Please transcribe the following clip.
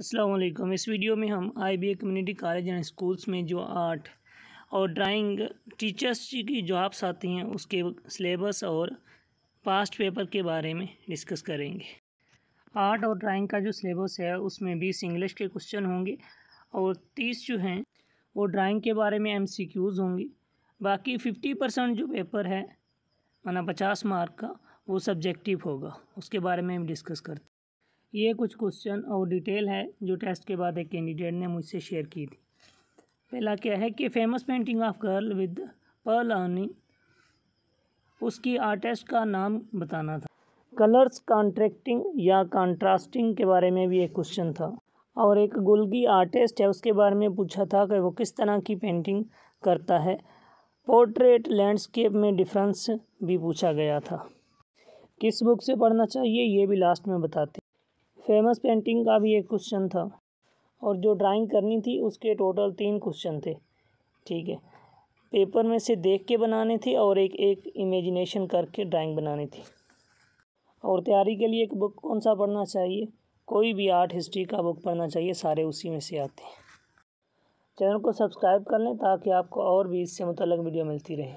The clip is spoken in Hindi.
असलकम इस वीडियो में हम I B A community college and schools में जो आर्ट और ड्राइंग टीचर्स की जॉब्स आती हैं उसके सिलेबस और पास्ट पेपर के बारे में डिस्कस करेंगे आर्ट और ड्राइंग का जो सिलेबस है उसमें बीस इंग्लिश के क्वेश्चन होंगे और तीस जो हैं वो ड्राइंग के बारे में एम सी क्यूज़ होंगे बाकी फिफ्टी परसेंट जो पेपर है माना पचास मार्क का वो सब्जेक्टिव होगा उसके बारे में हम डिस्कस करते ये कुछ क्वेश्चन और डिटेल है जो टेस्ट के बाद एक कैंडिडेट ने मुझसे शेयर की थी पहला क्या है कि famous painting of girl with pearl आनी उसकी आर्टिस्ट का नाम बताना था कलर्स कॉन्ट्रैक्टिंग या कॉन्ट्रास्टिंग के बारे में भी एक क्वेश्चन था और एक गुलगी आर्टिस्ट है उसके बारे में पूछा था कि वो किस तरह की पेंटिंग करता है पोर्ट्रेट लैंडस्केप में डिफरेंस भी पूछा गया था किस बुक से पढ़ना चाहिए ये भी लास्ट में बताते फेमस पेंटिंग का भी एक क्वेश्चन था और जो ड्राइंग करनी थी उसके टोटल तीन क्वेश्चन थे ठीक है पेपर में से देख के बनाने थे और एक एक इमेजिनेशन करके ड्राइंग बनानी थी और तैयारी के लिए एक बुक कौन सा पढ़ना चाहिए कोई भी आर्ट हिस्ट्री का बुक पढ़ना चाहिए सारे उसी में से आते हैं चैनल को सब्सक्राइब कर लें ताकि आपको और भी इससे मुतलक वीडियो मिलती रहे